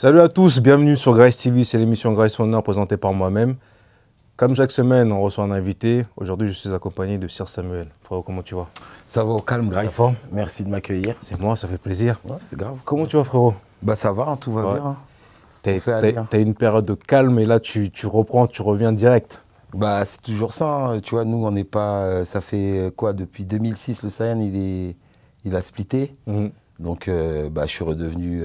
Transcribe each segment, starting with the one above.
Salut à tous, bienvenue sur Grace TV, c'est l'émission Grace Founder présentée par moi-même. Comme chaque semaine, on reçoit un invité. Aujourd'hui, je suis accompagné de Sir Samuel. Frérot, comment tu vas Ça va au calme, Grace. Merci de m'accueillir. C'est moi, ça fait plaisir. c'est grave. Comment tu vas, frérot Bah ça va, hein, tout va bien. Hein. Hein. T'as une période de calme et là, tu, reprends, tu reviens direct. Bah c'est toujours ça, tu vois, nous, on n'est pas... Euh, ça fait euh, quoi, depuis 2006, le Saiyan, il, est, il a splitté. Mhm. Donc, euh, bah, je suis redevenu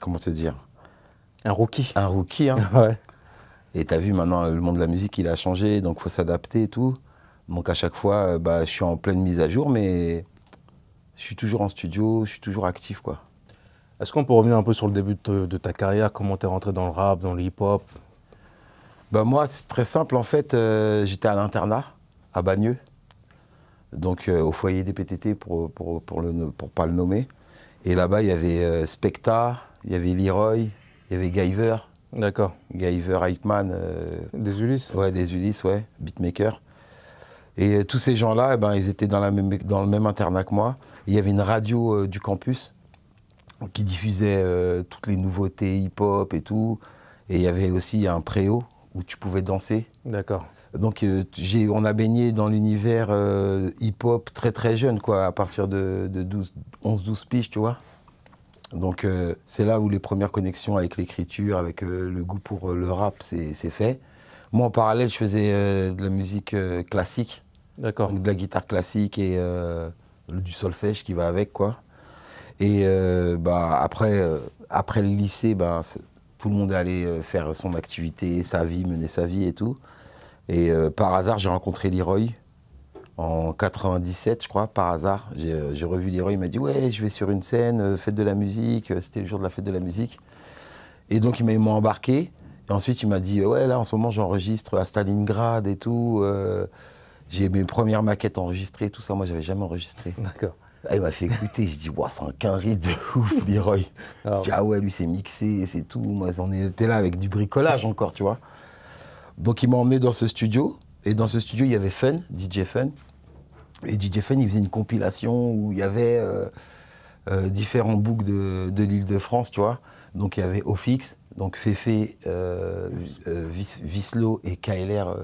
comment te dire Un rookie. Un rookie. Hein. ouais. Et tu as vu maintenant, le monde de la musique, il a changé, donc il faut s'adapter et tout. Donc à chaque fois, euh, bah, je suis en pleine mise à jour, mais je suis toujours en studio, je suis toujours actif. quoi. Est-ce qu'on peut revenir un peu sur le début de, ta carrière Comment tu es rentré dans le rap, dans le hip-hop bah Moi, c'est très simple. En fait, euh, j'étais à l'internat, à Bagneux, donc euh, au foyer des PTT, pour, pour, pour pas le nommer. Et là-bas, il y avait euh, Specta, il y avait Leroy, il y avait Guyver. D'accord. Guyver, Eichmann. Euh, des Ulysses Ouais, des Ulysses, ouais, beatmaker. Et euh, tous ces gens-là, eh ben, ils étaient dans, la même, dans le même internat que moi. Il y avait une radio du campus qui diffusait toutes les nouveautés hip-hop et tout. Et il y avait aussi un préau où tu pouvais danser. D'accord. Donc euh, on a baigné dans l'univers euh, hip-hop très très jeune, à partir de, 11-12 piges, tu vois. Donc euh, c'est là où les premières connexions avec l'écriture, avec le goût pour le rap, c'est fait. Moi en parallèle, je faisais de la musique classique, d'accord, de la guitare classique et du solfège qui va avec Et bah, après, le lycée, ben, tout le monde est faire son activité, sa vie, mener sa vie et tout. Et euh, par hasard, j'ai rencontré Leroy en 97, je crois, par hasard. Euh, j'ai revu Leroy, il m'a dit Ouais, je vais sur une scène, euh, fête de la musique. C'était le jour de la fête de la musique. Et donc, il m'a embarqué. Et ensuite, il m'a dit Ouais, là, en ce moment, j'enregistre à Stalingrad et tout. j'ai mes premières maquettes enregistrées, tout ça. Moi, j'avais jamais enregistré. D'accord. il m'a fait écouter, je dis, waouh, c'est un quinri de ouf, Leroy. Ah je dis, ah ouais, lui, c'est mixé, c'est tout. Moi, j'en étais là avec du bricolage encore, tu vois. Donc il m'a emmené dans ce studio. Et dans ce studio, il y avait Fun, DJ Fun. Et DJ Fun, il faisait une compilation où il y avait euh, euh, différents books de, de l'île de France, tu vois. Donc il y avait Ofix, donc Fefe, euh, euh et KLR,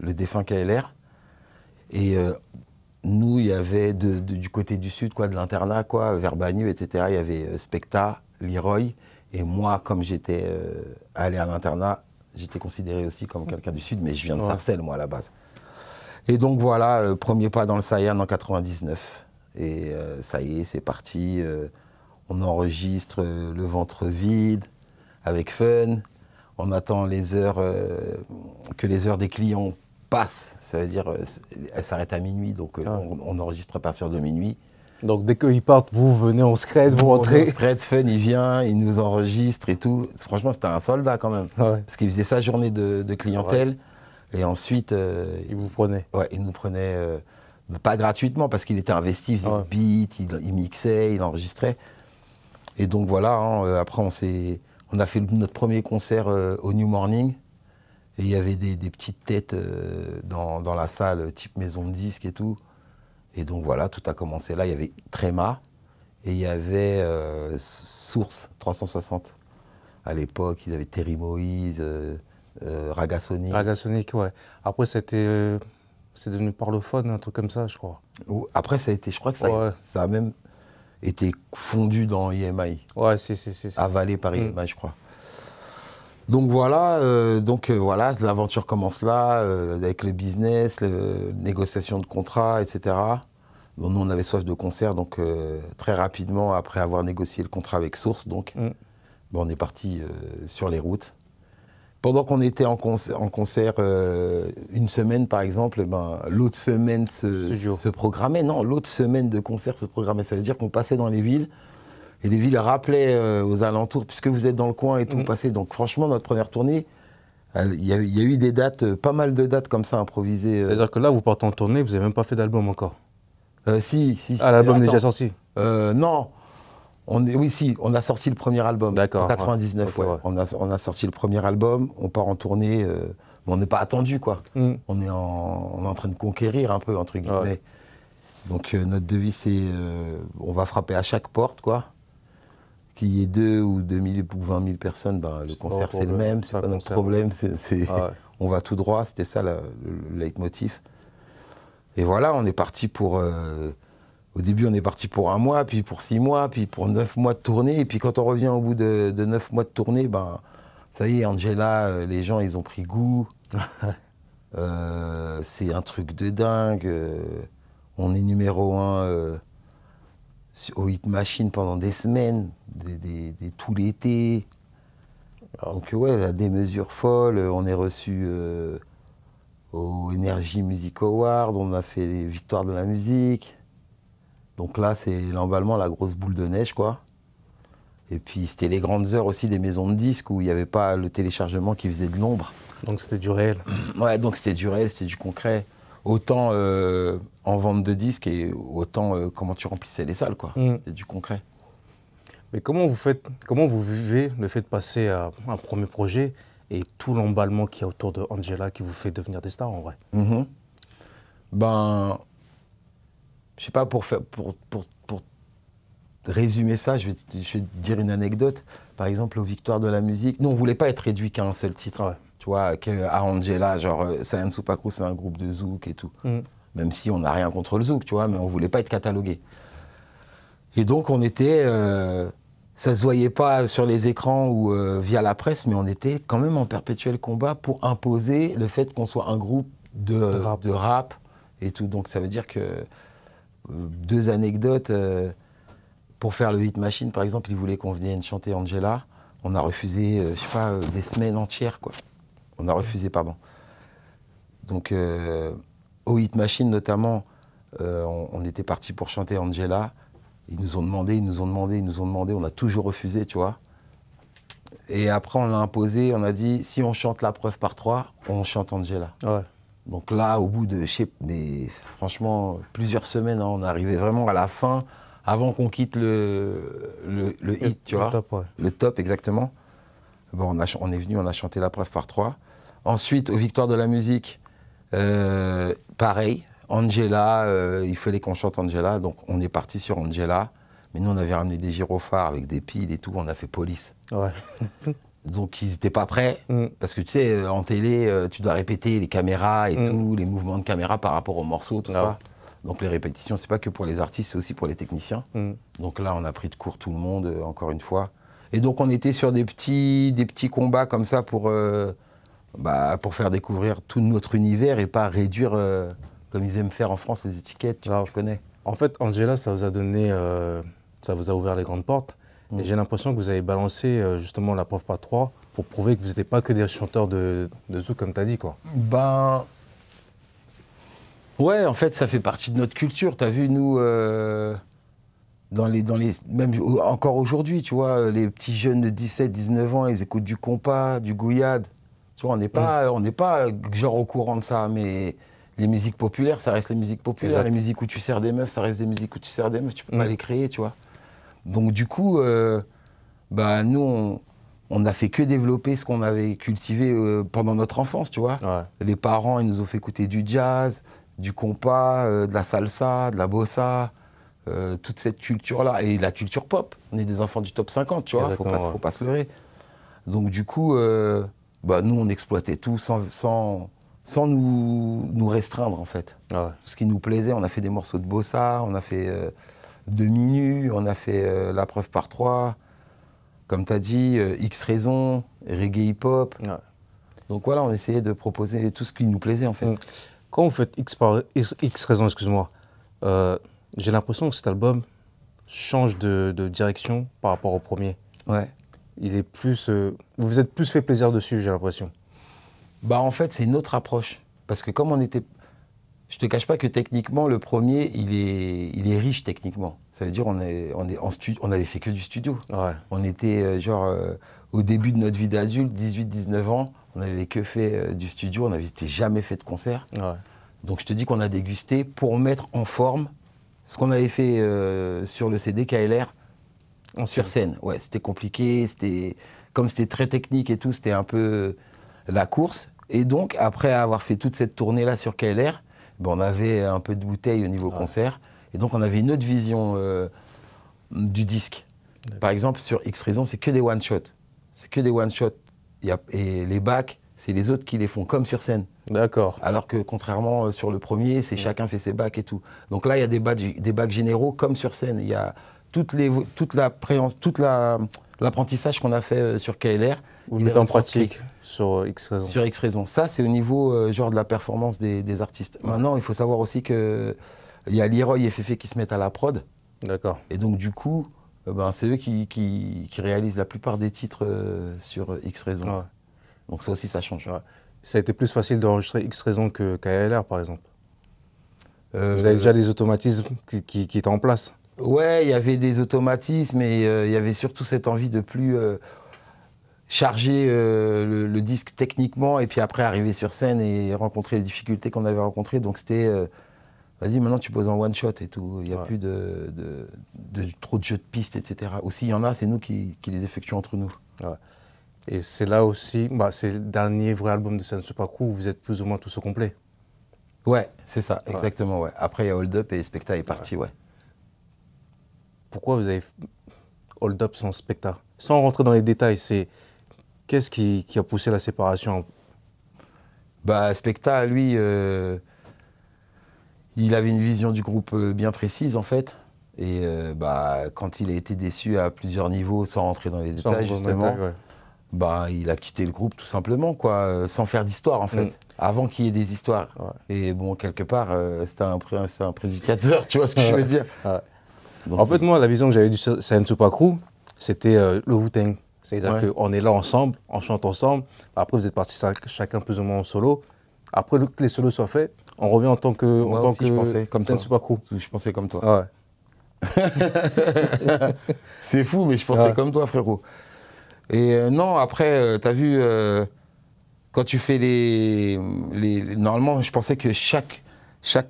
le défunt KLR. Et nous, il y avait du côté du sud, quoi, de l'internat, quoi, vers etc. Il y avait Specta, Leroy. Et moi, comme j'étais allé à l'internat, j'étais considéré aussi comme mm. quelqu'un du Sud, mais je viens de Sarcelles, moi, à la base. Et donc voilà, premier pas dans le Sayan en 99. Et euh, ça y est, c'est parti. Euh, on enregistre euh, le ventre vide, avec fun. On attend les heures, que les heures des clients passent. Ça veut dire, qu'elles s'arrêtent à minuit, donc ah. on enregistre à partir de minuit. Donc dès qu'ils partent, vous venez en scred, vous rentrez. En scred, fun, il vient, il nous enregistre et tout. Franchement, c'était un soldat quand même. Ah parce qu'il faisait sa journée de, clientèle. Et ensuite. Euh, il vous prenait Ouais, il nous prenait. Euh, pas gratuitement, parce qu'il était investi, il faisait ah des beat, il, mixait, il enregistrait. Et donc voilà, hein, euh, après on On a fait notre premier concert au New Morning. Et il y avait des, petites têtes dans, la salle, type maison de disque et tout. Et donc voilà, tout a commencé là. Il y avait Tréma et il y avait euh, Source 360. À l'époque, ils avaient Terry Moïse, euh, euh Ragasonic. Ragasonic, ouais. Après, c'était. Euh, c'est devenu parlophone, un truc comme ça, je crois. Après, ça a été, je crois que ça, a même été fondu dans IMI. E ouais, c'est, c'est, Avalé par IMI, mm. e je crois. Donc voilà, euh, donc euh, voilà, l'aventure commence là, euh, avec le business, les négociations de contrats, etc. nous, on avait soif de concert, donc très rapidement, après avoir négocié le contrat avec Source, donc, mm. on est parti sur les routes. Pendant qu'on était en, concert, en concert une semaine, par exemple, eh ben, l'autre semaine se, se programmait. Non, l'autre semaine de concert se programmait. Ça veut dire qu'on passait dans les villes, et les villes rappelaient euh, aux alentours, puisque vous êtes dans le coin et tout, mm. passé. Donc franchement, notre première tournée, il y, a eu des dates, euh, pas mal de dates comme ça improvisées. Euh. C'est-à-dire que là, vous partez en tournée, vous n'avez même pas fait d'album encore Si, si. Ah, l'album est déjà sorti Non. On est, oui, si, on a sorti le premier album. D'accord. En 99, On, a, sorti le premier album, on part en tournée, mais on n'est pas attendu, quoi. Mm. On, est en, en train de conquérir un peu, entre guillemets. Donc, notre devise, c'est on va frapper à chaque porte, quoi qu'il y ait deux ou 2000 ou 20 000 personnes, bah, le concert c'est le même, c'est pas notre problème, ah on va tout droit, c'était ça le, leitmotiv. Et voilà, on est parti pour. Euh, au début, on est parti pour un mois, puis pour six mois, puis pour neuf mois de tournée. Et puis quand on revient au bout de, neuf mois de tournée, ben, ça y est, Angela, euh, les gens, ils ont pris goût. Euh, c'est un truc de dingue. on est numéro un au Hit Machine pendant des semaines, des, tout l'été. Donc ouais, la démesure folle, on est reçu euh, au Energy Music Award, on a fait les victoires de la musique. Donc là, c'est l'emballement, la grosse boule de neige, quoi. Et puis c'était les grandes heures aussi des maisons de disques où il n'y avait pas le téléchargement qui faisait de l'ombre. Donc c'était du réel. Ouais, donc c'était du réel, c'était du concret autant euh, en vente de disques et autant euh, comment tu remplissais les salles, quoi. Mm. C'était du concret. Mais comment vous faites, comment vous vivez le fait de passer à un premier projet et tout l'emballement qu'il y a autour de Angela qui vous fait devenir des stars en vrai mm-hmm. Ben, je sais pas pour faire, pour, pour, pour résumer ça, je vais, je dire une anecdote. Par exemple, aux Victoires de la musique, nous on voulait pas être réduit qu'à un seul titre tu vois, qu'à Angela, genre, euh, Sayan Soupacou, c'est un groupe de zouk et tout. Mm. Même si on n'a rien contre le zouk, tu vois, mais on voulait pas être catalogué. Et donc, on était. Ça euh, ça se voyait pas sur les écrans ou euh, via la presse, mais on était quand même en perpétuel combat pour imposer le fait qu'on soit un groupe de, de, rap. et tout. Donc, ça veut dire que. deux anecdotes. pour faire le Hit Machine, par exemple, ils voulaient qu'on vienne chanter Angela on a refusé, je sais pas, des semaines entières, quoi. On a refusé, pardon. Donc, euh, au Hit Machine notamment, euh, on, était parti pour chanter Angela. Ils nous ont demandé, ils nous ont demandé, ils nous ont demandé. On a toujours refusé, tu vois. Et après, on l'a imposé. On a dit si on chante la preuve par trois, on chante Angela. Ouais. Donc là, au bout de, je sais, mais franchement, plusieurs semaines, hein, on on arrivé vraiment à la fin, avant qu'on quitte le, le, hit, tu vois. Top, ouais. Le top, exactement. Bon, on est venu, on a chanté la preuve par trois. Ensuite, aux Victoires de la musique, euh, pareil, Angela, euh, il fallait qu'on chante Angela, donc on est parti sur Angela. Mais nous, on avait ramené des gyrophares avec des piles et tout, on a fait police. Ouais. donc ils n'étaient pas prêts, mm. parce que tu sais, euh, en télé, tu dois répéter les caméras et mm. tout, les mouvements de caméra par rapport aux morceaux, tout ah ça. Donc les répétitions, c'est pas que pour les artistes, c'est aussi pour les techniciens. Mm. Donc là, on a pris de court tout le monde, encore une fois. Et donc on était sur des petits, des petits combats comme ça pour bah, pour faire découvrir tout notre univers et pas réduire, euh, comme ils aiment faire en France, les étiquettes, tu, vois, connais. En fait, Angela, ça vous a donné, euh, ça vous a ouvert les grandes portes. Mm. j'ai l'impression que vous avez balancé euh, justement la preuve par 3 pour prouver que vous n'étiez pas que des chanteurs de, de zouk, comme tu as dit, quoi. Ben. Ouais, en fait, ça fait partie de notre culture. Tu as vu, nous. Dans les, même encore aujourd'hui, tu vois, les petits jeunes de 17, 19 ans, ils écoutent du compas, du gouillade on n'est pas, mm. on n'est pas genre au courant de ça, mais les musiques populaires, ça reste les musiques populaires. Les musiques où tu sers des meufs, ça reste des musiques où tu sers des meufs. Tu peux pas mm. les créer, tu vois. Donc du coup, euh, bah nous, on, n'a fait que développer ce qu'on avait cultivé euh, pendant notre enfance, tu vois. Les parents, ils nous ont fait écouter du jazz, du compas, euh, de la salsa, de la bossa, toute cette culture-là et la culture pop. On est des enfants du top 50, tu vois. faut pas, faut pas se leurrer. Donc du coup bah, nous, on exploitait tout sans, sans, sans nous, nous, restreindre, en fait. Ah ce qui nous plaisait, on a fait des morceaux de bossa, on a fait euh, demi on a fait euh, la preuve par trois, comme tu as dit, euh, X raison, reggae hip-hop. Donc voilà, on essayait de proposer tout ce qui nous plaisait, en fait. Mm. Quand vous faites X, X, raison, excuse-moi, euh, j'ai l'impression que cet album change de, de direction par rapport au premier. Ouais il est plus, euh, vous vous êtes plus fait plaisir dessus, j'ai l'impression. Bah en fait, c'est notre approche. Parce que comme on était... Je te cache pas que techniquement, le premier, il est, il est riche techniquement. Ça veut dire on est, on est en studio, on avait fait que du studio. On était euh, genre euh, au début de notre vie d'adulte, 18-19 ans, on n'avait que fait du studio, on n'avait jamais fait de concert. Donc je te dis qu'on a dégusté pour mettre en forme ce qu'on avait fait sur le CD KLR sur scène. Ouais, c'était compliqué, c'était comme c'était très technique et tout, c'était un peu la course. Et donc après avoir fait toute cette tournée là sur KLR, ben, on avait un peu de bouteille au niveau concert et donc on avait une autre vision euh, du disque. Par exemple sur X raison, c'est que des one shot. C'est que des one shot et les bacs c'est les autres qui les font comme sur scène. D'accord. Alors que contrairement euh, sur le premier, c'est chacun fait ses bacs et tout. Donc là, il y a des bacs, des bacs généraux comme sur scène. Il y a toutes l'apprentissage toute la, toute la, qu'on a fait euh, sur KLR. Vous mettez en pratique sur euh, X raison. Sur X Ça, c'est au niveau euh, genre de la performance des, artistes. Maintenant, il faut savoir aussi que il y a Leroy et FF qui se mettent à la prod. D'accord. Et donc, du coup, ben, c'est eux qui, qui, réalisent la plupart des titres sur X raison. Donc, ça aussi, ça change. Ça a été plus facile d'enregistrer X raison que KLR, par exemple. Vous avez déjà des automatismes qui, qui, qui étaient en place Ouais, il y avait des automatismes et euh, il y avait surtout cette envie de plus euh, charger euh, le, disque techniquement et puis après arriver sur scène et rencontrer les difficultés qu'on avait rencontrées. Donc c'était, vas-y, maintenant tu poses en one shot et tout. Il n'y a plus de, trop de jeux de pistes, etc. Aussi, il y en a, c'est nous qui, les effectuons entre nous. Et c'est là aussi, bah, c'est le dernier vrai album de San parcours où vous êtes plus ou moins tous au complet. Ouais, c'est ça, exactement. Ouais. Après, il y a Hold Up et Specta est parti, ouais pourquoi vous avez hold up sans spectacle Sans rentrer dans les détails, c'est qu'est-ce qui, a poussé la séparation Bah, Specta, lui, euh, il avait une vision du groupe euh, bien précise en fait. Et euh, bah, quand il a été déçu à plusieurs niveaux, sans rentrer dans les détails justement, bah, il a quitté le groupe tout simplement, quoi, sans faire d'histoire en fait. Mm. Avant qu'il y ait des histoires. Et bon, quelque part, c'est c'était un, un, prédicateur, tu vois ce que je veux dire en fait, moi, la vision que j'avais du saint Crew, c'était euh, le wu C'est-à-dire qu'on est là ensemble, on chante ensemble. Après, vous êtes partis chacun plus ou moins en solo. Après que les solos soient faits, on revient en tant que. en tant que je pensais comme Je pensais comme toi. Ah c'est fou, mais je pensais ah comme toi, frérot. Et euh, non, après, tu euh, t'as vu, quand tu fais les, les, Normalement, je pensais que chaque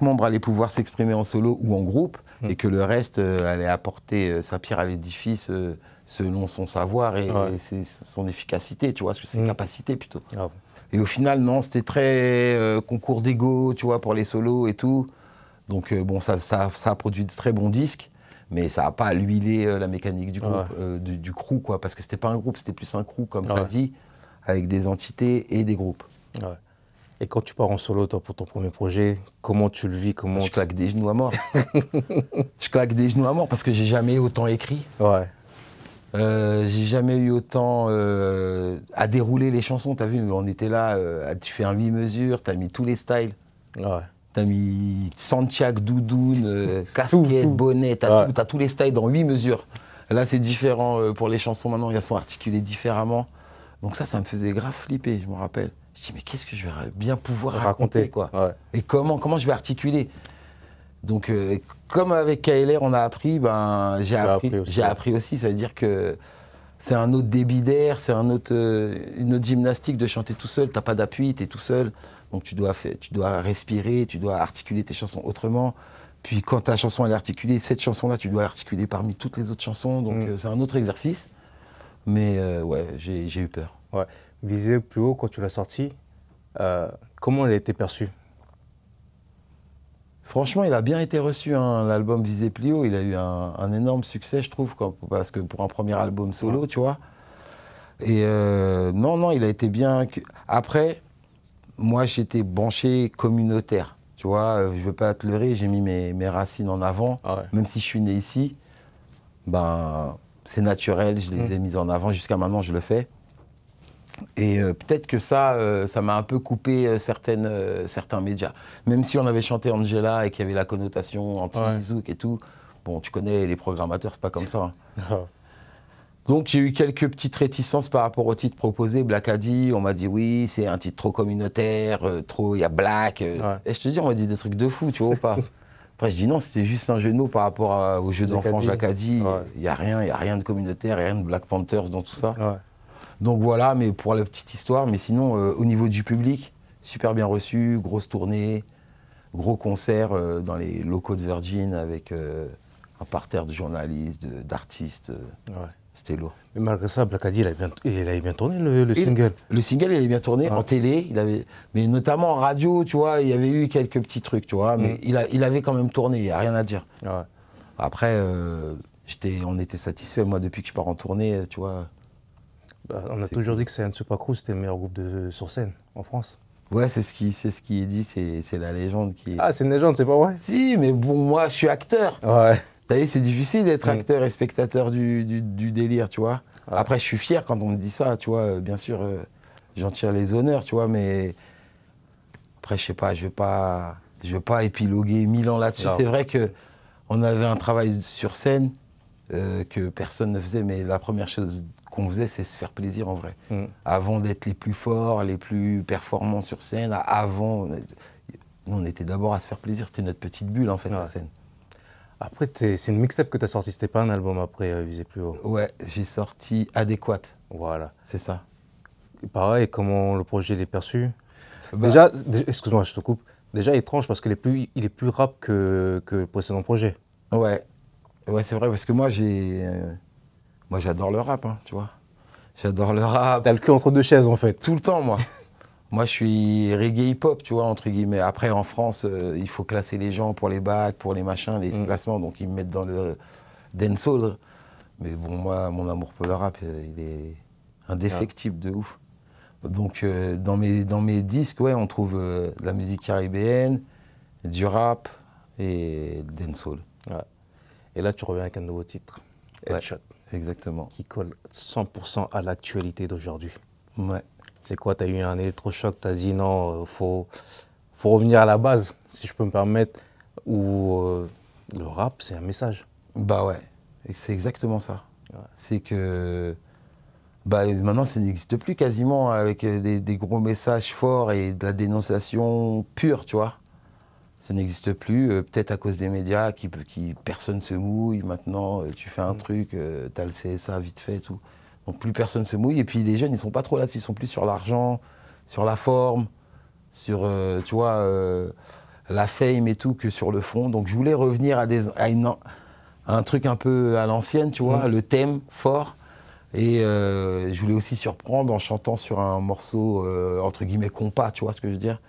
membre allait pouvoir s'exprimer en solo ou en groupe et hmm. que le reste euh, allait apporter euh, sa pierre à l'édifice euh, selon son savoir et, son efficacité, tu vois, ses hmm. capacités plutôt. Ah et au final, non, c'était très concours d'ego, tu vois, pour les solos et tout. Donc bon, ça, ça, a produit de très bons disques, mais ça n'a pas huilé la mécanique du du, crew, quoi, parce que c'était pas un groupe, c'était plus un crew, comme ah tu as dit, avec des entités et des groupes. Et quand tu pars en solo, toi, pour ton premier projet, comment tu le vis comment Je claque des genoux à mort. je claque des genoux à mort parce que j'ai jamais autant écrit. Ouais. Euh, j'ai jamais eu autant euh, à dérouler les chansons. T'as vu, on était là, euh, tu fais un 8 mesures, t'as mis tous les styles. Ouais. T'as mis Santiago, doudoune, casquette, bonnet, t'as as tous les styles dans 8 mesures. Là, c'est différent pour les chansons maintenant, elles sont articulées différemment. Donc ça, ça me faisait grave flipper, je me rappelle. Je mais qu'est-ce que je vais bien pouvoir raconter, quoi Et comment, comment je vais articuler Donc, euh, comme avec KLR, on a appris, ben, j'ai appris, aussi, cest à Ça veut dire que c'est un autre débit d'air, c'est un autre, euh, une autre gymnastique de chanter tout seul. Tu n'as pas d'appui, tu es tout seul. Donc, tu dois, tu dois respirer, tu dois articuler tes chansons autrement. Puis quand ta chanson elle est articulée, cette chanson-là, tu dois articuler parmi toutes les autres chansons. Donc mm. euh, c'est un autre exercice. Mais ouais, j'ai eu peur. Ouais visée plus haut quand tu l'as sorti, euh, comment il a été perçu Franchement, il a bien été reçu, hein, l'album Visé plus haut. Il a eu un, énorme succès, je trouve, parce que pour un premier album solo, tu vois. Et euh, non, non, il a été bien. Après, moi, j'étais branché communautaire. Tu vois, euh, je veux pas te leurrer, j'ai mis mes, racines en avant. Ah Même si je suis né ici, ben, c'est naturel, je les mmh. ai mises en avant. Jusqu'à maintenant, je le fais. Et euh, peut-être que ça, euh, ça m'a un peu coupé euh, certaines, certains médias. Même si on avait chanté Angela et qu'il y avait la connotation anti-zouk et tout, bon, tu connais les programmateurs, c'est pas comme ça. Hein. Donc j'ai eu quelques petites réticences par rapport au titre proposé. Black Adi, on m'a dit oui, c'est un titre trop communautaire, trop, il y a Black. Et je te dis, on m'a dit des trucs de fou, tu vois ou pas Après, je dis non, c'était juste un jeu de mots par rapport au jeu d'enfant Jacques Il n'y a rien, il n'y a rien de communautaire, il n'y a rien de Black Panthers dans tout ça. Donc voilà, mais pour la petite histoire, mais sinon, euh, au niveau du public, super bien reçu, grosse tournée, gros concert euh, dans les locaux de Virgin avec euh, un parterre de journalistes, d'artistes. C'était lourd. Mais malgré ça, Blackadi, il, avait bien, tourné le, single. Le, single, il avait bien tourné en télé, il avait, mais notamment en radio, tu vois, il y avait eu quelques petits trucs, tu vois, mais mm. il, avait quand même tourné, il n'y a rien à dire. Après, on était satisfait, moi, depuis que je pars en tournée, tu vois. Bah, on a toujours dit que super Crew c'était le meilleur groupe de, sur scène en France. Ouais, c'est ce qui, ce qui est dit, c'est la légende qui. Ah, c'est une légende, c'est pas vrai Si, mais bon, moi, je suis acteur. Ouais. T'as vu, c'est difficile d'être mm. acteur et spectateur du, délire, tu vois. Après, je suis fier quand on me dit ça, tu vois. Euh, bien sûr, euh, j'en tire les honneurs, tu vois, mais après, je sais pas, je vais pas, je pas épiloguer mille ans là-dessus. C'est vrai que on avait un travail sur scène euh, que personne ne faisait, mais la première chose faisait, c'est se faire plaisir en vrai. Mm. Avant d'être les plus forts, les plus performants sur scène, avant. on était d'abord à se faire plaisir. C'était notre petite bulle, en fait, la scène. Après, c'est une mixtape que tu as sorti C'était pas un album après, euh, Visé plus haut. Ouais, j'ai sorti Adéquate. Voilà. C'est ça. pareil, comment le projet est perçu bah, Déjà, excuse-moi, je te coupe. Déjà étrange parce qu'il est plus, il est plus rap que, que le précédent projet. Ouais, ouais c'est vrai, parce que moi, j'ai. Euh, moi, j'adore le rap, hein, tu vois. J'adore le rap. T'as le cul entre deux chaises, en fait. Tout le temps, moi. moi, je suis reggae hip-hop, tu vois, entre guillemets. Après, en France, euh, il faut classer les gens pour les bacs, pour les machins, les mm. classements. Donc, ils me mettent dans le dancehall. Mais bon, moi, mon amour pour le rap, euh, il est indéfectible de ouf. Donc, euh, dans, mes, dans mes disques, ouais, on trouve de la musique caribéenne, du rap et dancehall. Ouais. Et là, tu reviens avec un nouveau titre, Exactement. Qui colle 100% à l'actualité d'aujourd'hui. Ouais. C'est quoi Tu as eu un électrochoc, tu as dit non, euh, faut, faut revenir à la base, si je peux me permettre, Ou euh, le rap, c'est un message. Bah ouais, c'est exactement ça. C'est que bah, maintenant, ça n'existe plus quasiment avec des, gros messages forts et de la dénonciation pure, tu vois ça n'existe plus. Euh, peut-être à cause des médias, qui, qui personne se mouille. Maintenant, euh, tu fais un mm. truc, euh, tu as le CSA vite fait, et tout. Donc plus personne se mouille. Et puis les jeunes, ils sont pas trop là. Ils sont plus sur l'argent, sur la forme, sur, tu vois, la fame et tout que sur le fond. Donc je voulais revenir à, des, à, un truc un peu à l'ancienne, tu vois, mm. le thème fort. Et je voulais aussi surprendre en chantant sur un morceau entre guillemets compas, tu vois ce que je veux dire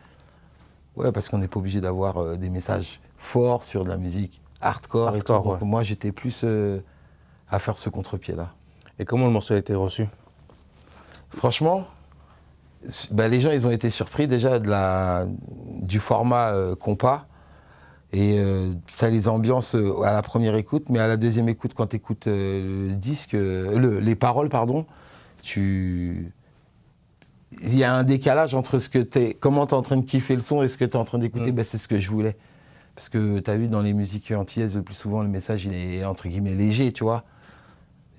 Ouais, parce qu'on n'est pas obligé d'avoir euh, des messages forts sur de la musique hardcore. moi, j'étais plus euh, à faire ce contre-pied-là. Et comment le morceau a été reçu Franchement, bah, les gens, ils ont été surpris déjà de la, du format euh, compas. Et ça les ambiance à la première écoute, mais à la deuxième écoute, quand tu écoutes le disque, les paroles, pardon, tu, il y a un décalage entre ce que es, comment tu es en train de kiffer le son et ce que tu es en train d'écouter. Mm. Ben, c'est ce que je voulais. Parce que tu as vu dans les musiques antillaises, le plus souvent, le message, il est entre guillemets léger, tu vois.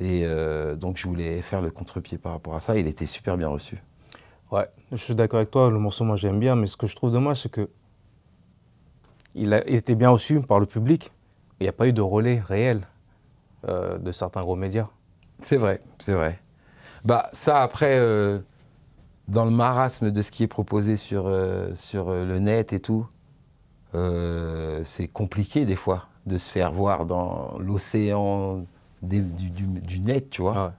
Et euh, donc, je voulais faire le contre-pied par rapport à ça. Il était super bien reçu. Ouais, je suis d'accord avec toi. Le morceau, moi, j'aime bien. Mais ce que je trouve dommage, c'est que il, a, été bien reçu par le public. Il n'y a pas eu de relais réel euh, de certains gros médias. C'est vrai, c'est vrai. Bah, ça, après. Euh, dans le marasme de ce qui est proposé sur, euh, sur euh, le net et tout, euh, c'est compliqué des fois de se faire voir dans l'océan du, net, tu vois. Ah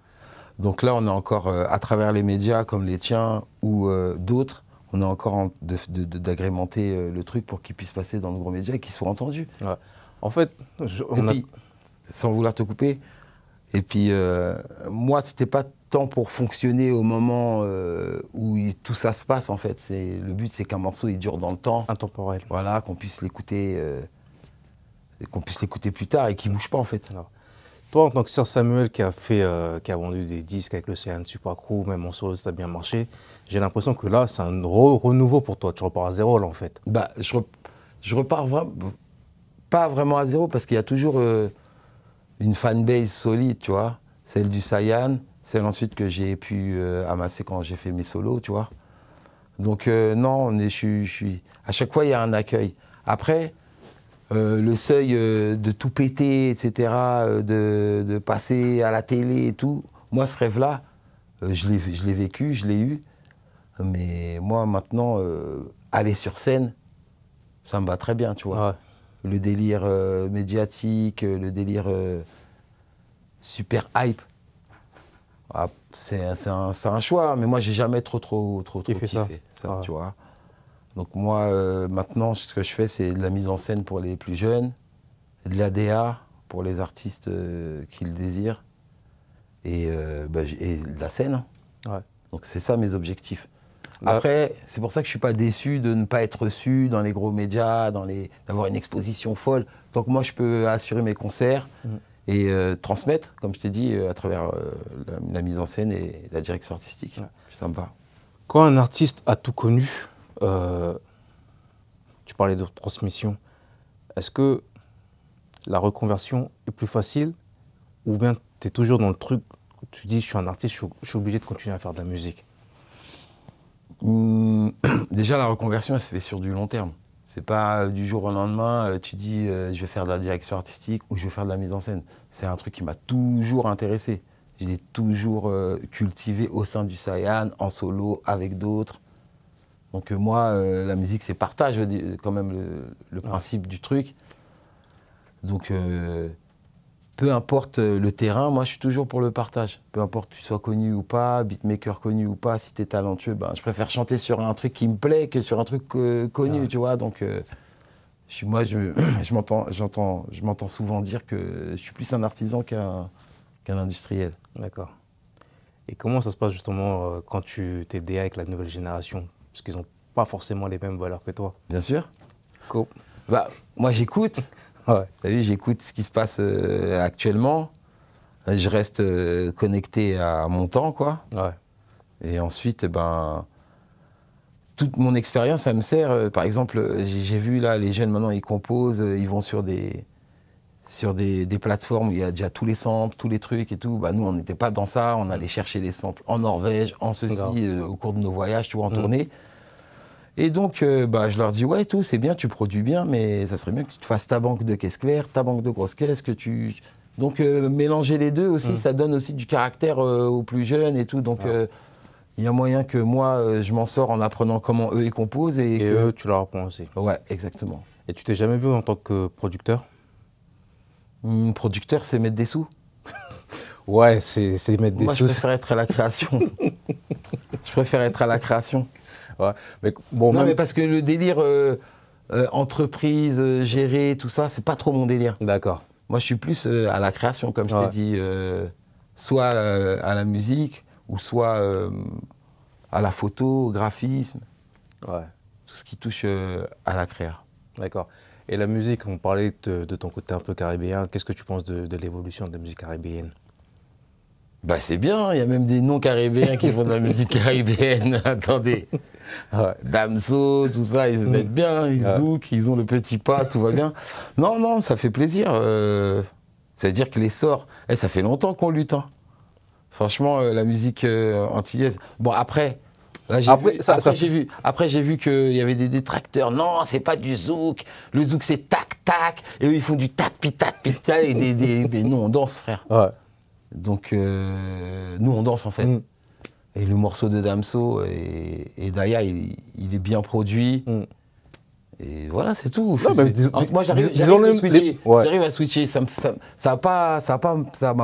Donc là, on est encore, à travers les médias comme les tiens ou d'autres, on est encore d'agrémenter de, le truc pour qu'il puisse passer dans nos gros médias et qu'il soit entendu. En fait, je, sans vouloir te couper, et puis moi, c'était pas temps pour fonctionner au moment euh, où tout ça se passe en fait. C'est le but, c'est qu'un morceau il dure dans le temps, intemporel. Voilà, qu'on puisse l'écouter, euh, qu'on puisse l'écouter plus tard et qu'il bouge pas en fait. toi, en tant que Sir Samuel qui a fait, euh, qui a vendu des disques avec le Cyan Super Crew, même en solo, ça a bien marché. J'ai l'impression que là, c'est un renouveau pour toi. Tu repars à zéro là en fait. Bah, je, je repars pas vraiment à zéro parce qu'il y a toujours une fanbase solide, tu vois, celle du Cyan. C'est ensuite que j'ai pu euh, amasser quand j'ai fait mes solos, tu vois. Donc euh, non, je, suis, à chaque fois il y a un accueil. Après, euh, le seuil de tout péter, etc., de, passer à la télé et tout, moi ce rêve-là, je l'ai vécu, je l'ai eu. Mais moi maintenant, aller sur scène, ça me va très bien, tu vois. Le délire médiatique, le délire super hype ah, c'est un, un, choix, mais moi, j'ai jamais trop, trop, trop, trop kiffé, ça. Ah. tu vois. Donc moi, euh, maintenant, ce que je fais, c'est de la mise en scène pour les plus jeunes, de la DA pour les artistes euh, qui le désirent, et, euh, bah, et de la scène. Donc c'est ça mes objectifs. Bah, Après, c'est pour ça que je suis pas déçu de ne pas être reçu dans les gros médias, dans les d'avoir une exposition folle. donc moi, je peux assurer mes concerts, mm et euh, transmettre, comme je t'ai dit, euh, à travers euh, la, mise en scène et la direction artistique. Sympa. Quand un artiste a tout connu, tu parlais de transmission, est-ce que la reconversion est plus facile ou bien tu es toujours dans le truc, tu dis je suis un artiste, je, je suis obligé de continuer à faire de la musique hmm, Déjà, la reconversion, elle se fait sur du long terme pas euh, du jour au lendemain, euh, tu dis euh, je vais faire de la direction artistique ou je vais faire de la mise en scène. C'est un truc qui m'a toujours intéressé. Je l'ai toujours cultivé au sein du Sayan, en solo, avec d'autres. Donc moi, la musique, c'est partage, quand même le, principe du truc. Donc peu importe euh, le terrain, moi je suis toujours pour le partage. Peu importe que tu sois connu ou pas, beatmaker connu ou pas, si tu es talentueux, ben, je préfère chanter sur un truc qui me plaît que sur un truc connu, tu vois. Donc euh, je moi je, m'entends souvent dire que je suis plus un artisan qu'un industriel. D'accord. Et comment ça se passe justement euh, quand tu t'es avec la nouvelle génération Parce qu'ils n'ont pas forcément les mêmes valeurs que toi. Bien sûr. Cool. Bah, moi j'écoute. Ah j'écoute ce qui se passe euh, actuellement. Je reste euh, connecté à mon temps, quoi. Et ensuite, eh ben, toute mon expérience, ça me sert. Euh, par exemple, j'ai vu là, les jeunes maintenant, ils composent, ils vont sur des, sur des, plateformes où il y a déjà tous les samples, tous les trucs et tout. Bah, nous, on n'était pas dans ça. On allait chercher des samples en Norvège, en ceci, au cours de nos voyages, en mm. tournée. Et donc, euh, bah, je leur dis, ouais, tout, c'est bien, tu produis bien, mais ça serait mieux que tu te fasses ta banque de caisse claire, ta banque de grosse caisse, que tu... Donc, euh, mélanger les deux aussi, mm. ça donne aussi du caractère euh, aux plus jeunes et tout. Donc, ah. il y a moyen que moi, je m'en sors en apprenant comment eux, ils composent. Et, eux, tu leur apprends aussi. Ouais, exactement. Et tu t'es jamais vu en tant que producteur Producteur, c'est mettre des sous. ouais, c'est mettre des sous. je préfère être à la création. je préfère être à la création. Mais non, mais parce que le délire euh, euh, entreprise, euh, gérée tout ça, c'est pas trop mon délire. D'accord. Moi, je suis plus à la création, comme je t'ai dit, soit à la musique ou soit à la photo, graphisme. Ouais. Tout ce qui touche à la création. D'accord. Et la musique, on parlait de, ton côté un peu caribéen. Qu'est-ce que tu penses de, l'évolution de la musique caribéenne bah c'est bien, il y a même des non-caribéens qui font de la musique caribéenne. Attendez. Damso, tout ça, ils se mm. mettent bien, ils zouk, ils ont le petit pas, tout va bien. Non, non, ça fait plaisir. Euh, c'est-à-dire que les sorts, eh, ça fait longtemps qu'on lutte. Hein. Franchement, euh, la musique euh, antillaise. Bon, après, après, j'ai vu, qu'il y avait des détracteurs. Non, c'est pas du zouk. Le zouk, c'est tac, tac. Et eux, ils font du tac, pi, tac, pi, tac. Et des, Mais non, on danse, frère. Donc, nous, on danse, en fait. Mm. Et le morceau de Damso et, et Daya, il, est bien produit. Mm. Et voilà, c'est tout. Non, moi, j'arrive à switcher. ça J'arrive Ça m'a pas, ça pas,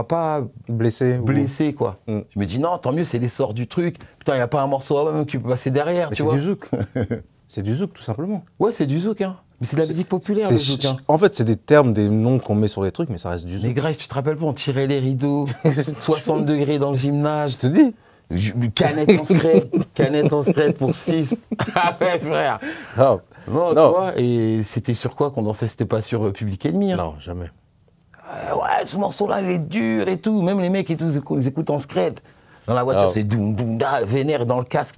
pas blessé. Blessé, quoi. Mm. Je me dis, non, tant mieux, c'est l'essor du truc. Putain, il n'y a pas un morceau même qui peut passer derrière. C'est du zouk. c'est du zouk, tout simplement. Ouais, c'est du zouk. Hein. Mais c'est de la musique populaire, le zouk. Hein. En fait, c'est des termes, des noms qu'on met sur les trucs, mais ça reste du zouk. Mais Grace, tu te rappelles pas, on tirait les rideaux, 60 degrés dans le gymnase. Je te dis. Canette en secret, canette en scred pour 6. ah ouais, frère. Non, tu et c'était sur quoi qu'on dansait C'était pas sur euh, Public Enemy. Hein. Non, jamais. Euh, ouais, ce morceau-là, il est dur et tout. Même les mecs et tous ils écoutent en secret. Dans la voiture, ah. c'est doum doum da, vénère dans le casque.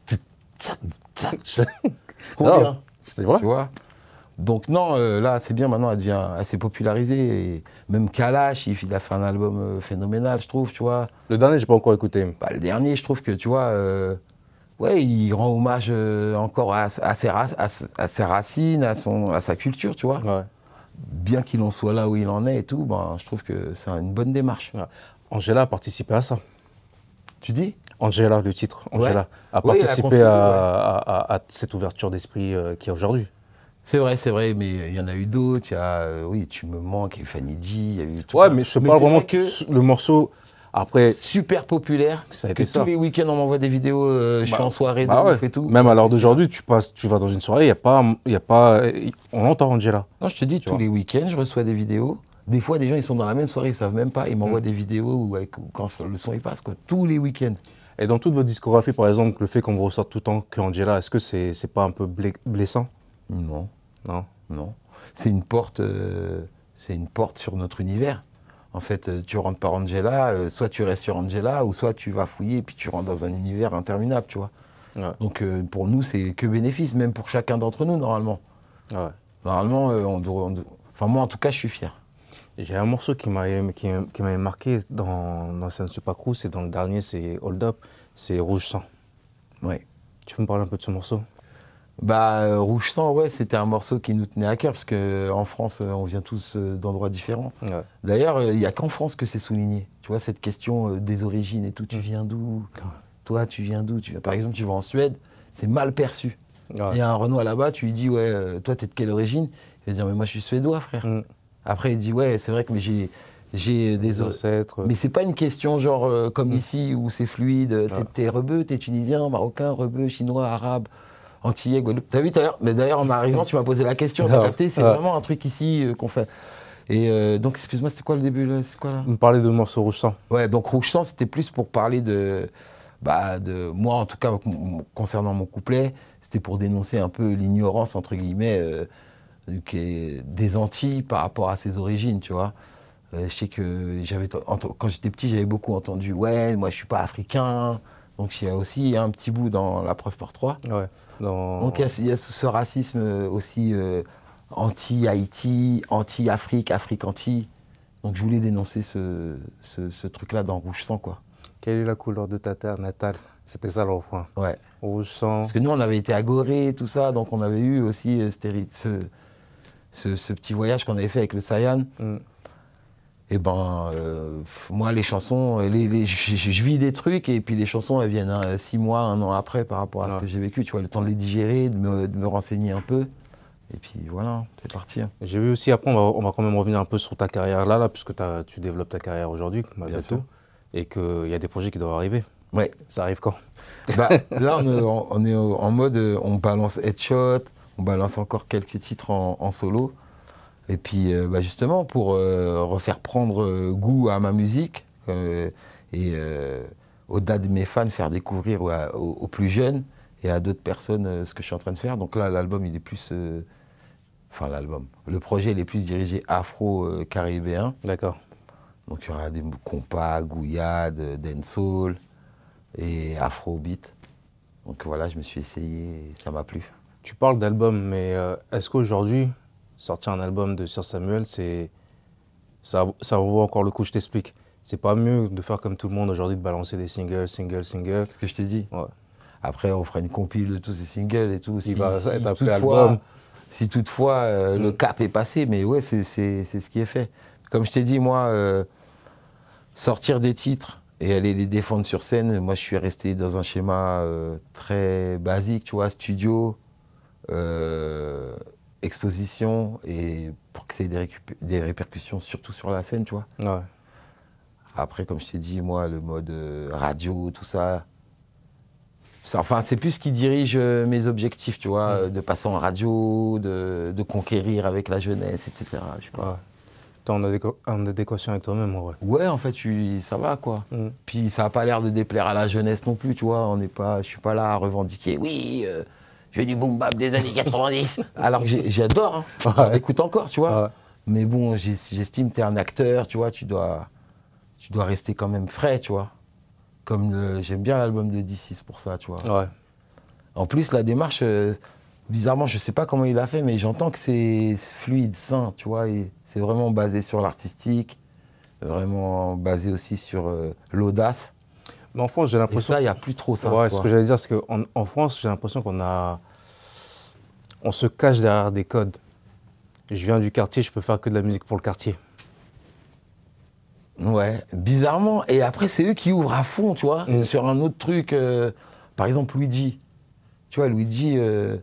Combien vrai. Tu vois Donc, non, euh, là, c'est bien, maintenant, elle devient assez popularisée. Et même Kalash, il a fait un album euh, phénoménal, je trouve, tu vois. Le dernier, j'ai pas encore écouté. Bah, le dernier, je trouve que, tu vois, euh, ouais, il rend hommage euh, encore à, ses à, ses racines, à, son, à sa culture, tu vois. Bien qu'il en soit là où il en est et tout, ben, je trouve que c'est une bonne démarche. Angela a participé à ça. Tu dis Angela, le titre, Angela, a participé à, à, cette ouverture d'esprit qui qu'il y a aujourd'hui. C'est vrai, c'est vrai, mais il y en a eu d'autres. Il y a, euh, oui, tu me manques, eu « Fanny D, il y a eu tout. Ouais, mais je parle vraiment que le morceau. Après, super populaire. Ça a été que ça. Tous les week-ends, on m'envoie des vidéos. Euh, je suis bah, en soirée, bah de ouais. et tout. Même à l'heure d'aujourd'hui, tu passes, tu vas dans une soirée, il y a pas, il y a pas, on entend Angela. Non, je te dis, tous les week-ends, je reçois des vidéos. Des fois, des gens, ils sont dans la même soirée, ils savent même pas. Ils m'envoient mm. des vidéos ou quand le son il passe, quoi. Tous les week-ends. Et dans toute votre discographie, par exemple, le fait qu'on vous ressorte tout le temps que est-ce que c'est, c'est pas un peu blessant Non. Non. Non. C'est une porte, euh, c'est une porte sur notre univers. En fait, euh, tu rentres par Angela, euh, soit tu restes sur Angela, ou soit tu vas fouiller et puis tu rentres dans un univers interminable, tu vois. Donc pour nous, c'est que bénéfice, même pour chacun d'entre nous, normalement. Normalement, enfin moi en tout cas, je suis fier. J'ai un morceau qui m'avait qui, marqué dans, dans supa c'est dans le dernier, c'est Hold Up, c'est Rouge Sang. Ouais. Tu peux me parler un peu de ce morceau bah, euh, Rouge Sang, ouais, c'était un morceau qui nous tenait à cœur, parce qu'en euh, France, euh, on vient tous d'endroits différents. D'ailleurs, il n'y a qu'en France que c'est souligné. Tu vois, cette question des origines et tout, tu viens d'où Toi, tu viens d'où tu... Par exemple, tu vas en Suède, c'est mal perçu. Il y a un Renoir là-bas, tu lui dis, ouais, toi, t'es de quelle origine Il va dire, mais moi, je suis suédois, frère. Mm. Après, il dit, ouais, c'est vrai que j'ai j'ai des ancêtres. Mais c'est pas une question genre comme mm. ici où c'est fluide. T'es, ouais. rebeu, t'es tunisien, marocain, rebeu, chinois, arabe, Antillais, Guadeloupe. T'as vu d'ailleurs, mais d'ailleurs en arrivant, tu m'as posé la question, t'as ah, capté, c'est vraiment un truc ici euh, qu'on fait. Et euh, donc, excuse-moi, c'était quoi le début C'est quoi là On parlait de morceau Rouge Sang. Ouais, donc Rouge Sang, c'était plus pour parler de, bah, de. Moi, en tout cas, concernant mon couplet, c'était pour dénoncer un peu l'ignorance, entre guillemets, euh, des Antilles par rapport à ses origines, tu vois. je sais que j'avais quand j'étais petit, j'avais beaucoup entendu Ouais, moi, je suis pas africain. Donc il y a aussi un petit bout dans la preuve par trois. Donc il y, a, ce racisme aussi euh, anti-Haïti, anti-Afrique, Afrique anti. Donc je voulais dénoncer ce, truc-là dans Rouge Sang. Quoi. Quelle est la couleur de ta terre natale C'était ça l'enfant. point. Ouais. Rouge Sang. Parce que nous, on avait été à Gorée, tout ça, donc on avait eu aussi euh, ce, petit voyage qu'on avait fait avec le Sayan. Mm. Et eh ben, euh, moi, les chansons, je, vis des trucs et puis les chansons, elles viennent hein, six mois, un an après par rapport à ce que j'ai vécu. Tu vois, le temps de les digérer, de me, renseigner un peu. Et puis voilà, c'est parti. J'ai vu aussi, après, on va, quand même revenir un peu sur ta carrière là, puisque tu développes ta carrière aujourd'hui, bientôt. et qu'il y a des projets qui doivent arriver. Ouais. Ça arrive quand bah, Là, on est, en mode, on balance Headshot, on balance encore quelques titres en solo. Et puis euh, bah, justement, pour euh, refaire prendre euh, goût à ma musique et au-delà de mes fans, faire découvrir aux, plus jeunes et à d'autres personnes ce que je suis en train de faire. Donc là, l'album, il est plus. Enfin, l'album. Le projet, il est plus dirigé afro-caribéen. D'accord. Donc il y aura des compas, gouillade, dancehall et afro-beat. Donc voilà, je me suis essayé ça m'a plu. Tu parles d'album, mais est-ce qu'aujourd'hui, sortir un album de Sir Samuel, c'est ça, ça revoit encore le coup, je t'explique. C'est pas mieux de faire comme tout le monde aujourd'hui, de balancer des singles, singles, singles. C'est ce que je t'ai dit. Après, on fera une compile de tous ces singles et tout. si, toutefois, euh, mm. le cap est passé, mais ouais, c'est ce qui est fait. Comme je t'ai dit, moi, euh, sortir des titres et aller les défendre sur scène, moi, je suis resté dans un schéma euh, très basique, tu vois, studio exposition et pour que ça ait des, répercussions, surtout sur la scène, tu vois. Après, comme je t'ai dit, moi, le mode euh, radio, tout ça, Enfin, c'est plus ce qui dirige euh, mes objectifs, tu vois, mm. de passer en radio, de, conquérir avec la jeunesse, etc. Je sais pas. T'es en, adéquation avec toi-même, ouais. Ouais, en fait, ça va, quoi. Mm. Puis ça n'a pas l'air de déplaire à la jeunesse non plus, tu vois. On n'est pas, je suis pas là à revendiquer, oui, euh, j'ai du boom bap des années 90. Alors que j'adore, hein. écoute encore, tu vois. Mais bon, j'estime tu es un acteur, tu vois, tu dois, tu dois rester quand même frais, tu vois. Comme j'aime bien l'album de D6 pour ça, tu vois. En plus, la démarche, euh, bizarrement, je sais pas comment il a fait, mais j'entends que c'est fluide, sain, tu vois. c'est vraiment basé sur l'artistique, vraiment basé aussi sur euh, l'audace. Mais en France, j'ai l'impression. ça, il n'y a plus trop ça. ce que j'allais dire, c'est qu'en en France, j'ai l'impression qu'on a on se cache derrière des codes. Je viens du quartier, je peux faire que de la musique pour le quartier. Ouais, bizarrement. Et après, c'est eux qui ouvrent à fond, tu vois, mm. sur un autre truc. Euh, par exemple, Luigi. Tu vois, Luigi, euh,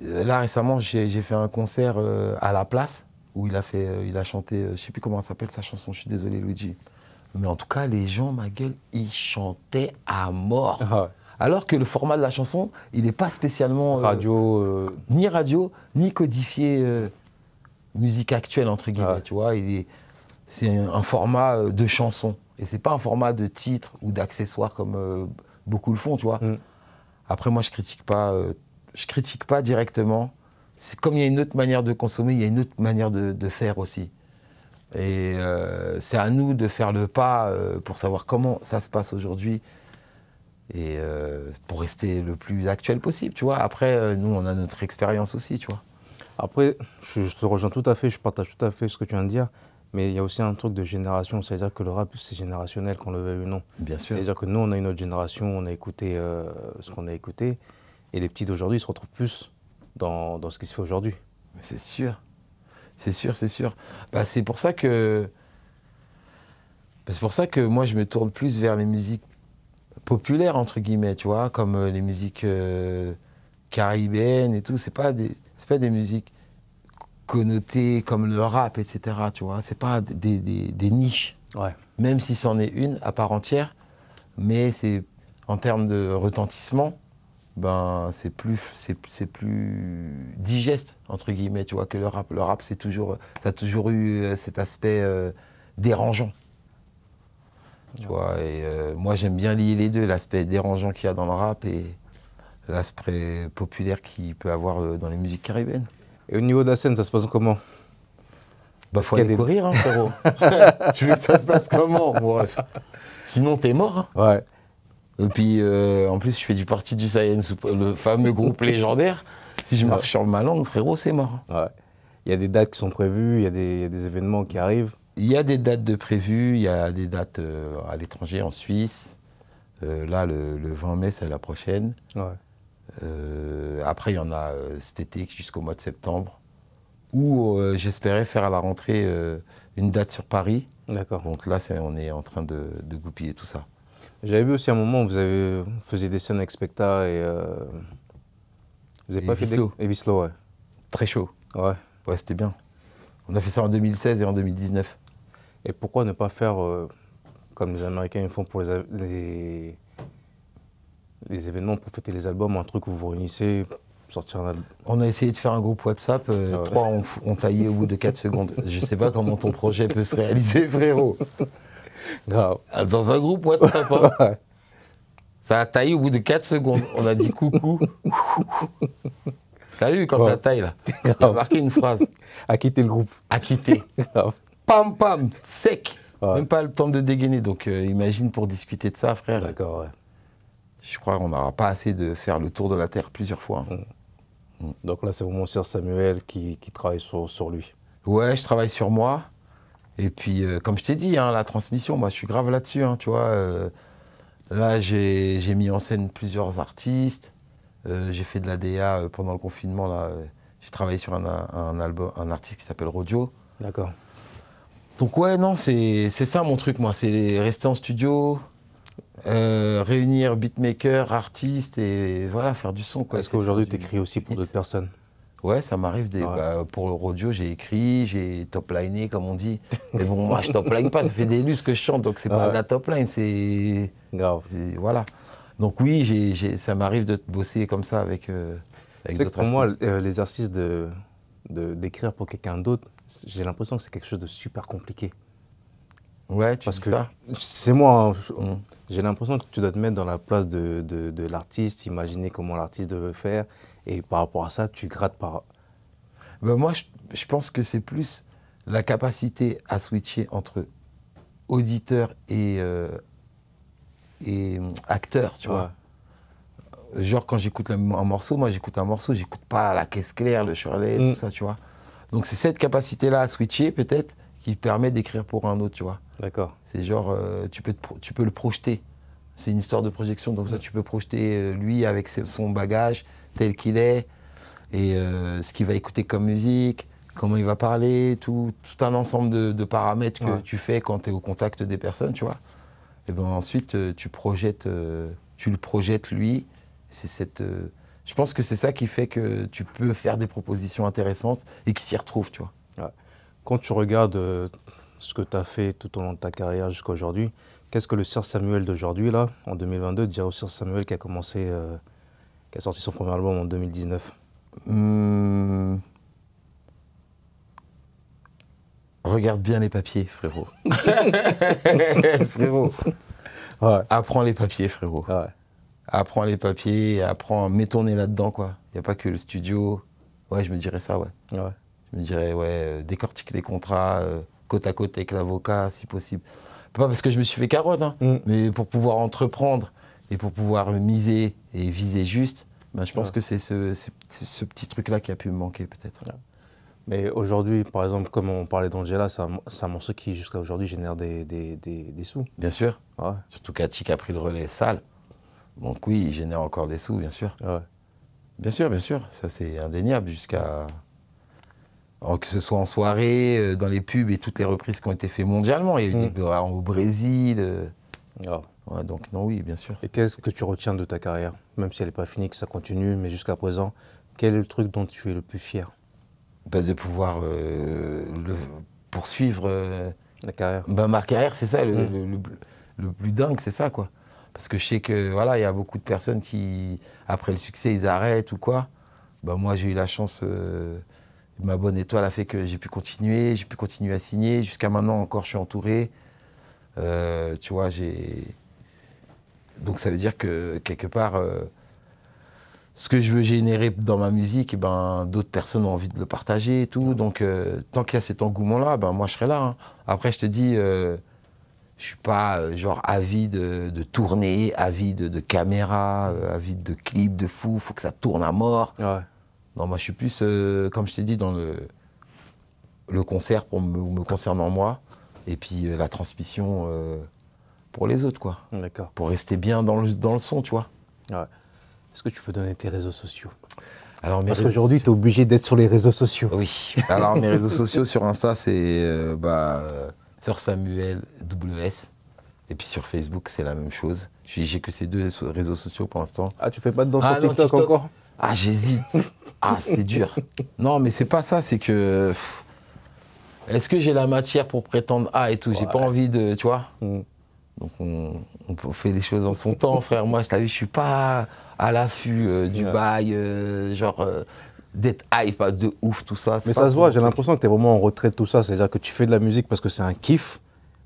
là récemment, j'ai fait un concert euh, à la place où il a, fait, il a chanté, je sais plus comment s'appelle sa chanson, je suis désolé, Luigi. Mais en tout cas, les gens, ma gueule, ils chantaient à mort. Ah alors que le format de la chanson, il n'est pas spécialement. Euh, radio. Euh, ni radio, ni codifié euh, musique actuelle, entre guillemets. Tu vois, c'est un, format de chanson. Et c'est pas un format de titre ou d'accessoire comme beaucoup le font, tu vois. Mm. Après, moi, je critique pas, je critique pas directement. C'est Comme il y a une autre manière de consommer, il y a une autre manière de, faire aussi. Et c'est à nous de faire le pas pour savoir comment ça se passe aujourd'hui et euh, pour rester le plus actuel possible, tu vois. Après, euh, nous, on a notre expérience aussi, tu vois. Après, je, te rejoins tout à fait, je partage tout à fait ce que tu viens de dire, mais il y a aussi un truc de génération, c'est-à-dire que le rap, c'est générationnel, qu'on le veuille ou non. Bien sûr. C'est-à-dire que nous, on a une autre génération, on a écouté euh, ce qu'on a écouté, et les petits d'aujourd'hui, se retrouvent plus dans, dans ce qui se fait aujourd'hui. C'est sûr. C'est sûr, c'est sûr. Bah, c'est pour ça que. Bah, c'est pour ça que moi, je me tourne plus vers les musiques populaire entre guillemets, tu vois, comme euh, les musiques euh, caribéennes et tout. C'est pas des, pas des musiques connotées comme le rap, etc. Tu vois, c'est pas des, niches. Même si c'en est une à part entière, mais c'est en termes de retentissement, ben c'est plus c'est plus digeste entre guillemets, tu vois, que le rap. Le rap, c'est toujours ça a toujours eu euh, cet aspect dérangeant. Euh, moi j'aime bien lier les deux, l'aspect dérangeant qu'il y a dans le rap et l'aspect populaire qu'il peut avoir euh, dans les musiques caribéennes. Et au niveau de la scène, ça se passe comment Bah faut aller courir, hein, frérot. tu veux que ça se passe comment Sinon t'es mort. Hein. Ouais. Et puis euh, en plus je fais du parti du Science, le fameux groupe légendaire. Si je marche sur ma langue, frérot, c'est mort. Il y a des dates qui sont prévues, il y a des événements qui arrivent. Il y a des dates de prévues, il y a des dates euh, à l'étranger, en Suisse. Euh, là, le, 20 mai, c'est la prochaine. Euh, après, il y en a cet été jusqu'au mois de septembre. Où j'espérais faire à la rentrée une date sur Paris. D'accord. Donc là, on est en train de, goupiller tout ça. J'avais vu aussi un moment où vous, avez, faisiez des scènes avec Specta et. vous n'avez pas fait des. Et Vislo, ouais. Très chaud. Ouais. Ouais, c'était bien. On a fait ça en 2016 et en 2019. Et pourquoi ne pas faire euh, comme les Américains font pour les, les, événements, pour fêter les albums, un truc où vous vous réunissez Sortir un... album On a essayé de faire un groupe WhatsApp, euh, ah trois ont, taillé au bout de quatre secondes. Je ne sais pas comment ton projet peut se réaliser, frérot. Grave. Ah, dans un groupe WhatsApp. Hein. Ça a taillé au bout de quatre secondes. On a dit coucou. T'as vu quand ça taille là Il a marqué une phrase. A quitter le groupe. A quitter pam, pam, sec. Même pas le temps de dégainer. Donc euh, imagine pour discuter de ça, frère. D'accord, ouais. Je crois qu'on n'aura pas assez de faire le tour de la Terre plusieurs fois. Hein. Mmh. Mmh. Donc là, c'est mon sœur Samuel qui, travaille sur, lui. Ouais, je travaille sur moi. Et puis, euh, comme je t'ai dit, hein, la transmission, moi, je suis grave là-dessus, hein, tu vois. Euh. là, j'ai mis en scène plusieurs artistes. j'ai fait de la DA pendant le confinement. Là, j'ai travaillé sur un, album, un artiste qui s'appelle Rodio. D'accord. Donc ouais, non, c'est ça mon truc, moi, c'est rester en studio, euh, réunir beatmakers, artistes et voilà, faire du son. Est-ce qu'aujourd'hui tu écris aussi pour d'autres personnes Ouais, ça m'arrive. Bah, pour le radio, j'ai écrit, j'ai top-liné, comme on dit. Mais bon, moi, je top-line pas. Ça fait des lus que je chante, donc c'est pas de la top-line, c'est. Voilà. Donc oui, ça m'arrive de bosser comme ça avec, euh, d'autres artistes. Pour moi, euh, l'exercice de, d'écrire pour quelqu'un d'autre, j'ai l'impression que c'est quelque chose de super compliqué. Ouais, Parce que C'est moi, hein, mm. j'ai l'impression que tu dois te mettre dans la place de, de, l'artiste, imaginer comment l'artiste veut faire, et par rapport à ça, tu grattes par. Ben, moi, je, pense que c'est plus la capacité à switcher entre auditeur et, euh, et mm, acteur, tu vois. Genre, quand j'écoute un morceau, moi j'écoute un morceau, j'écoute pas la caisse claire, le Shirley, mm. tout ça, tu vois. Donc c'est cette capacité-là à switcher peut-être qui permet d'écrire pour un autre, tu vois. D'accord. C'est genre, euh, tu, peux tu peux le projeter. C'est une histoire de projection, donc ça, tu peux projeter euh, lui avec son bagage tel qu'il est, et euh, ce qu'il va écouter comme musique, comment il va parler, tout, un ensemble de, paramètres que tu fais quand tu es au contact des personnes, tu vois. Et bien ensuite, tu projettes, tu le projettes lui, c'est cette je pense que c'est ça qui fait que tu peux faire des propositions intéressantes et qui s'y retrouvent, tu vois. Quand tu regardes euh, ce que tu as fait tout au long de ta carrière jusqu'à aujourd'hui, qu'est-ce que le Sir Samuel d'aujourd'hui, là, en 2022, dirait au Sir Samuel qui a commencé, euh, qui a sorti son premier album en 2019 hmm. Regarde bien les papiers, frérot. frérot. Apprends les papiers, frérot apprends les papiers, apprends, à m'étourner là-dedans, quoi. Il n'y a pas que le studio. Ouais, je me dirais ça, ouais. ouais. Je me dirais, ouais, euh, décortique les contrats, euh, côte à côte avec l'avocat, si possible. Pas parce que je me suis fait carotte, hein, mm. mais pour pouvoir entreprendre et pour pouvoir miser et viser juste, ben, je pense que c'est ce, ce, petit truc-là qui a pu me manquer, peut-être. Mais aujourd'hui, par exemple, comme on parlait d'Angela, c'est un, morceau qui, jusqu'à aujourd'hui, génère des, des, des, sous. Bien sûr. Surtout Cathy a pris le relais sale. Donc oui, il génère encore des sous, bien sûr. Ah bien sûr, bien sûr, ça c'est indéniable jusqu'à... Que ce soit en soirée, euh, dans les pubs et toutes les reprises qui ont été faites mondialement. Il y a hmm. au Brésil. Euh. Ah. donc non, oui, bien sûr. Et qu'est-ce que tu retiens de ta carrière Même si elle n'est pas finie, que ça continue, mais jusqu'à présent, quel est le truc dont tu es le plus fier bah, De pouvoir euh, le, poursuivre... la carrière. Bah, ma carrière, c'est ça, hmm. le, plus dingue, c'est ça, quoi. Parce que je sais que voilà, il y a beaucoup de personnes qui, après le succès, ils arrêtent ou quoi. Ben, moi, j'ai eu la chance, euh, ma bonne étoile a fait que j'ai pu continuer, j'ai pu continuer à signer. Jusqu'à maintenant, encore, je suis entouré. Euh, tu vois, j'ai. Donc, ça veut dire que quelque part, euh, ce que je veux générer dans ma musique, eh ben, d'autres personnes ont envie de le partager et tout. Donc, tant qu'il y a cet engouement-là, ben, moi, je serai là. Hein. Après, je te dis je suis pas euh, genre avide de, tourner, avide de, de caméra, euh, avide de clips, de fou, faut que ça tourne à mort. Non, moi je suis plus, euh, comme je t'ai dit, dans le, le concert pour me, concernant moi, et puis la transmission pour les autres, quoi. D'accord. Pour rester bien dans le, dans le son, tu vois. Ouais. Est-ce que tu peux donner tes réseaux sociaux alors, Parce qu'aujourd'hui, tu es obligé d'être sur les réseaux sociaux. Oui. Alors, mes réseaux sociaux sur Insta, c'est bah, Sœur Samuel WS. Et puis sur Facebook, c'est la même chose. J'ai que ces deux réseaux sociaux pour l'instant. Ah, tu fais pas de danse ah, sur TikTok, encore Ah, j'hésite. ah, c'est dur. Non, mais c'est pas ça, c'est que. Est-ce que j'ai la matière pour prétendre Ah et tout J'ai pas envie de. Tu vois mm. Donc on, fait les choses en son temps, frère. Moi, je, vu, je suis pas à l'affût euh, du bail, euh, genre. Euh, d'être hype de ouf, tout ça. Mais ça se voit, j'ai l'impression que tu es vraiment en retrait de tout ça. C'est-à-dire que tu fais de la musique parce que c'est un kiff,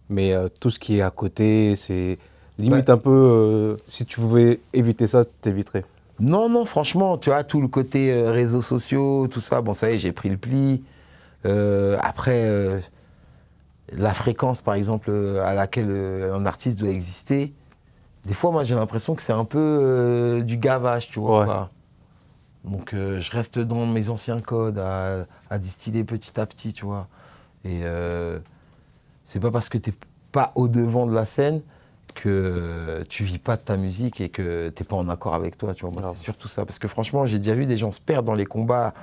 mais euh, tout ce qui est à côté, c'est limite bah un peu. Euh, si tu pouvais éviter ça, tu t'éviterais. Non, non, franchement, tu as tout le côté euh, réseaux sociaux, tout ça, bon, ça y est, j'ai pris le pli. après, la fréquence, par exemple, à laquelle un artiste doit exister, des fois, moi, j'ai l'impression que c'est un peu du gavage, tu vois. Donc euh, je reste dans mes anciens codes à, distiller petit à petit, tu vois. Et euh, c'est pas parce que t'es pas au devant de la scène que tu vis pas de ta musique et que t'es pas en accord avec toi, tu vois. Moi, c'est surtout ça. Parce que franchement, j'ai déjà vu des gens se perdre dans les combats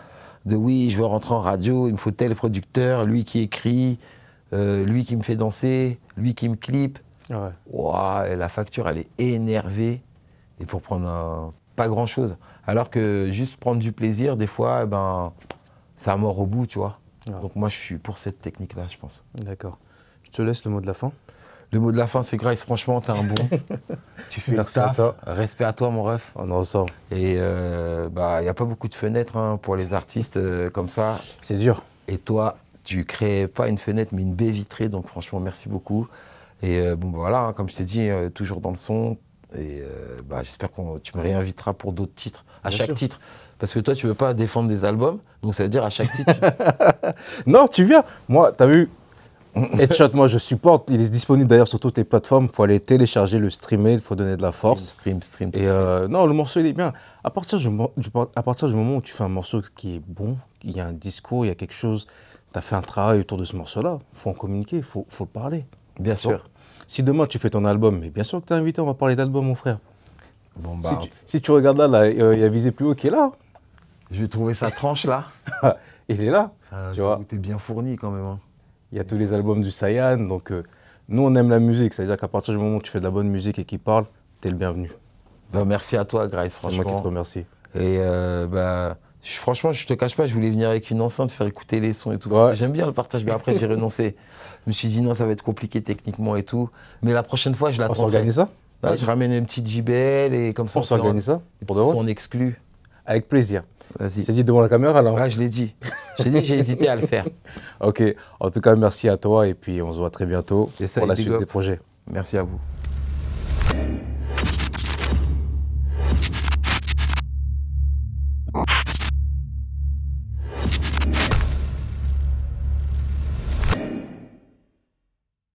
de oui, je veux rentrer en radio, il me faut tel producteur, lui qui écrit, euh, lui qui me fait danser, lui qui me clip. Ah ouais. la facture, elle est énervée. Et pour prendre pas grand chose. Alors que juste prendre du plaisir, des fois, eh ben, ça mort au bout, tu vois. Ah. Donc moi, je suis pour cette technique-là, je pense. D'accord. Je te laisse le mot de la fin. Le mot de la fin, c'est Grace. Franchement, t'es un bon. tu fais ça. le Respect à toi, mon ref. On en ressort. Et il euh, n'y bah, a pas beaucoup de fenêtres hein, pour les artistes euh, comme ça. C'est dur. Et toi, tu crées pas une fenêtre, mais une baie vitrée. Donc, franchement, merci beaucoup. Et euh, bon, bah, voilà, hein, comme je t'ai dit, toujours dans le son. Et bah, j'espère que tu me réinviteras pour d'autres titres à chaque titre. Parce que toi, tu veux pas défendre des albums, donc ça veut dire à chaque titre. non, tu viens. Moi, tu as vu, Headshot, moi je supporte. Il est disponible d'ailleurs sur toutes les plateformes. Il faut aller télécharger, le streamer, il faut donner de la force. Stream, stream, Et euh, non, le morceau il est bien. À partir, du, à partir moment où tu fais un morceau qui est bon, il y a un discours, il y a quelque chose, tu as fait un travail autour de ce morceau-là, il faut en communiquer, il faut, le parler. Bien sûr. Si demain tu fais ton album, mais bien sûr que tu invité, on va parler d'album, mon frère. Si tu, si tu regardes là, euh, il y a visé plus haut qui est là. Je vais trouver sa tranche là. il est là. Ah, tu vois. es bien fourni quand même. Hein. Il y a tous les albums du Sayan. Donc, euh, nous, on aime la musique. C'est-à-dire qu'à partir du moment où tu fais de la bonne musique et qu'il parle, tu es le bienvenu. Bah, merci à toi, Grace. Franchement. C'est moi qui te remercie. Et euh, bah, franchement, je te cache pas, je voulais venir avec une enceinte, faire écouter les sons et tout. J'aime bien le partage, mais après j'ai renoncé. Je me suis dit non, ça va être compliqué techniquement et tout. Mais la prochaine fois, je la. On s'organise ça bah, je ramène une petite JBL et comme ça. On, s'organise ça pour On exclut. Avec plaisir. Vas-y. C'est dit devant la caméra alors ah, Je l'ai dit. J'ai dit hésité à le faire. Ok. En tout cas, merci à toi et puis on se voit très bientôt pour la suite des projets. Merci à vous.